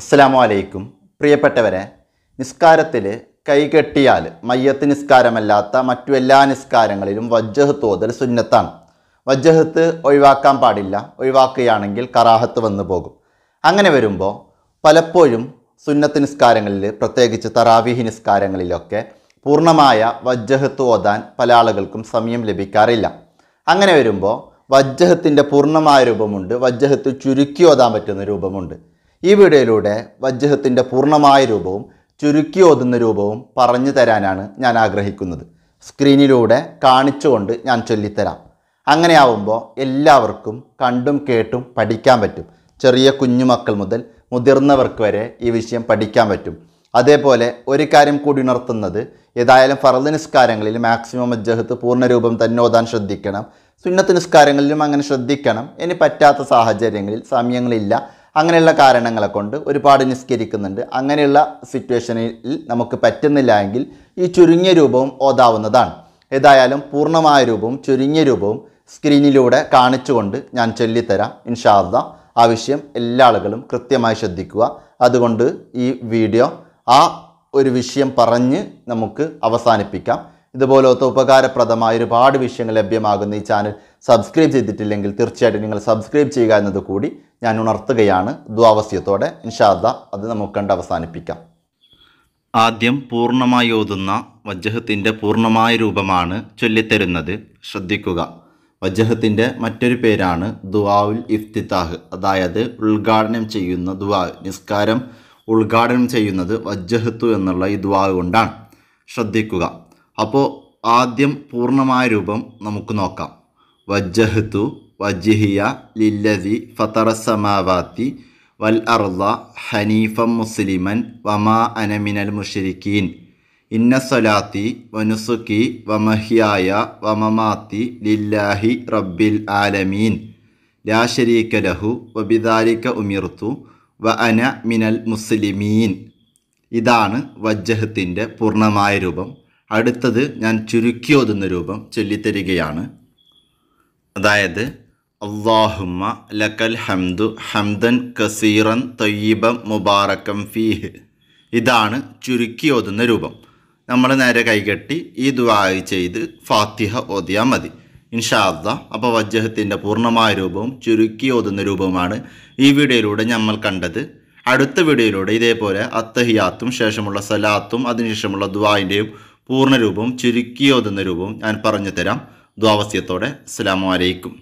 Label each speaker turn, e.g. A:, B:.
A: അസ്സലാമലൈക്കും പ്രിയപ്പെട്ടവരെ നിസ്കാരത്തിൽ കൈകെട്ടിയാൽ മയ്യത്ത് നിസ്കാരമല്ലാത്ത മറ്റു എല്ലാ നിസ്കാരങ്ങളിലും വജ്ജഹത്ത് തോതൽ സുന്നത്താണ് വജ്ജഹത്ത് ഒഴിവാക്കാൻ പാടില്ല ഒഴിവാക്കുകയാണെങ്കിൽ കറാഹത്ത് വന്നു പോകും അങ്ങനെ വരുമ്പോൾ പലപ്പോഴും സുന്നത്ത് നിസ്കാരങ്ങളിൽ പ്രത്യേകിച്ച് തറാവീഹി നിസ്കാരങ്ങളിലൊക്കെ പൂർണ്ണമായ വജ്ജഹത്ത് ഓതാൻ പല ആളുകൾക്കും സമയം ലഭിക്കാറില്ല അങ്ങനെ വരുമ്പോൾ വജ്ജഹത്തിൻ്റെ പൂർണ്ണമായ രൂപമുണ്ട് വജ്ജഹത്ത് ചുരുക്കി ഓതാൻ പറ്റുന്ന രൂപമുണ്ട് ഈ വീഡിയോയിലൂടെ വജ്ജഹത്തിൻ്റെ പൂർണ്ണമായ രൂപവും ചുരുക്കി ഓതുന്ന രൂപവും പറഞ്ഞു തരാനാണ് ഞാൻ ആഗ്രഹിക്കുന്നത് സ്ക്രീനിലൂടെ കാണിച്ചുകൊണ്ട് ഞാൻ ചൊല്ലിത്തരാം അങ്ങനെയാവുമ്പോൾ എല്ലാവർക്കും കണ്ടും കേട്ടും പഠിക്കാൻ പറ്റും ചെറിയ കുഞ്ഞുമക്കൾ മുതൽ മുതിർന്നവർക്ക് വരെ ഈ വിഷയം പഠിക്കാൻ പറ്റും അതേപോലെ ഒരു കാര്യം കൂടി ഉണർത്തുന്നത് ഏതായാലും ഫറദ് നിസ്കാരങ്ങളിൽ മാക്സിമം അജഹത്ത് പൂർണ്ണരൂപം തന്നെ ഓതാൻ ശ്രദ്ധിക്കണം സുന്നത്ത് നിസ്കാരങ്ങളിലും അങ്ങനെ ശ്രദ്ധിക്കണം ഇനി പറ്റാത്ത സാഹചര്യങ്ങളിൽ സമയങ്ങളില്ല അങ്ങനെയുള്ള കാരണങ്ങളെ കൊണ്ട് ഒരുപാട് നിസ്കരിക്കുന്നുണ്ട് അങ്ങനെയുള്ള സിറ്റുവേഷനിൽ നമുക്ക് പറ്റുന്നില്ല എങ്കിൽ ഈ ചുരുങ്ങിയ രൂപവും ഓതാവുന്നതാണ് ഏതായാലും പൂർണ്ണമായ രൂപവും ചുരുങ്ങിയ രൂപവും സ്ക്രീനിലൂടെ കാണിച്ചുകൊണ്ട് ഞാൻ ചൊല്ലിത്തരാം ഇൻഷാദ ആവശ്യം എല്ലാ ആളുകളും കൃത്യമായി ശ്രദ്ധിക്കുക അതുകൊണ്ട് ഈ വീഡിയോ ആ ഒരു വിഷയം പറഞ്ഞ് നമുക്ക് അവസാനിപ്പിക്കാം ഇതുപോലത്തെ ഉപകാരപ്രദമായ ഒരുപാട് വിഷയങ്ങൾ ലഭ്യമാകുന്ന ഈ ചാനൽ സബ്സ്ക്രൈബ് ചെയ്തിട്ടില്ലെങ്കിൽ തീർച്ചയായിട്ടും നിങ്ങൾ സബ്സ്ക്രൈബ് ചെയ്യുക എന്നത് കൂടി ഞാൻ ഉണർത്തുകയാണ് ദ്വാവസ്യത്തോടെ ഇൻഷാദ അത് നമുക്ക് കണ്ട് അവസാനിപ്പിക്കാം ആദ്യം പൂർണ്ണമായി ഓതുന്ന വജ്ജഹത്തിൻ്റെ പൂർണ്ണമായ രൂപമാണ് ചൊല്ലിത്തരുന്നത് ശ്രദ്ധിക്കുക വജ്ജഹത്തിൻ്റെ മറ്റൊരു പേരാണ് ദുവാവുൽ ഇഫ്തിത്താഹ് അതായത് ഉദ്ഘാടനം ചെയ്യുന്ന ദുവാ നിസ്കാരം ഉദ്ഘാടനം ചെയ്യുന്നത് വജ്ജഹത്തു എന്നുള്ള ഈ ദുവാ കൊണ്ടാണ് ശ്രദ്ധിക്കുക അപ്പോൾ ആദ്യം പൂർണ്ണമായ രൂപം നമുക്ക് നോക്കാം വജ്ജഹത്തു വജ്ജിഹിയ ലില്ലതി ഫത്തറസമാവാത്തി വൽ അർദ ഹനീഫ മുസ്ലിമൻ വമാ അനമിനൽ മുഷരിക്കീൻ ഇന്ന സൊലാത്തി വനുസുക്കി വമഹിയായ വമമാത്തി ലില്ലാഹി റബ്ബിൽ ആലമീൻ ലാ ലഹു വബിദാലിക്ക ഉമിർത്തു വ അന മിനൽ മുസ്ലിമീൻ ഇതാണ് വജ്ജഹത്തിൻ്റെ പൂർണ്ണമായ രൂപം അടുത്തത് ഞാൻ ചുരുക്കിയോതുന്ന രൂപം ചൊല്ലിത്തരികയാണ് അതായത് അള്ളാഹുമ്മ ലക്കൽ ഹംദു ഹംദൻ കസീറൻ തൊയ്യബം മുബാറക്കം ഫീഹ് ഇതാണ് ഓതുന്ന രൂപം നമ്മൾ നേരെ കൈകെട്ടി ഈ ദുവായി ചെയ്ത് ഫാത്തിഹ ഓതിയാൽ മതി ഇൻഷാ അബ്ദ അപ്പോൾ വജ്ജഹത്തിൻ്റെ പൂർണ്ണമായ രൂപവും ചുരുക്കി ഓതുന്ന രൂപവുമാണ് ഈ വീഡിയോയിലൂടെ നമ്മൾ കണ്ടത് അടുത്ത വീഡിയോയിലൂടെ ഇതേപോലെ അത്തഹിയാത്തും ശേഷമുള്ള സലാത്തും അതിനുശേഷമുള്ള ദുവായിൻ്റെയും പൂർണ്ണരൂപവും ചുരുക്കിയോതെന്ന രൂപവും ഞാൻ പറഞ്ഞു തരാം ദ്വാവസ്യത്തോടെ അസ്സാം വലൈക്കും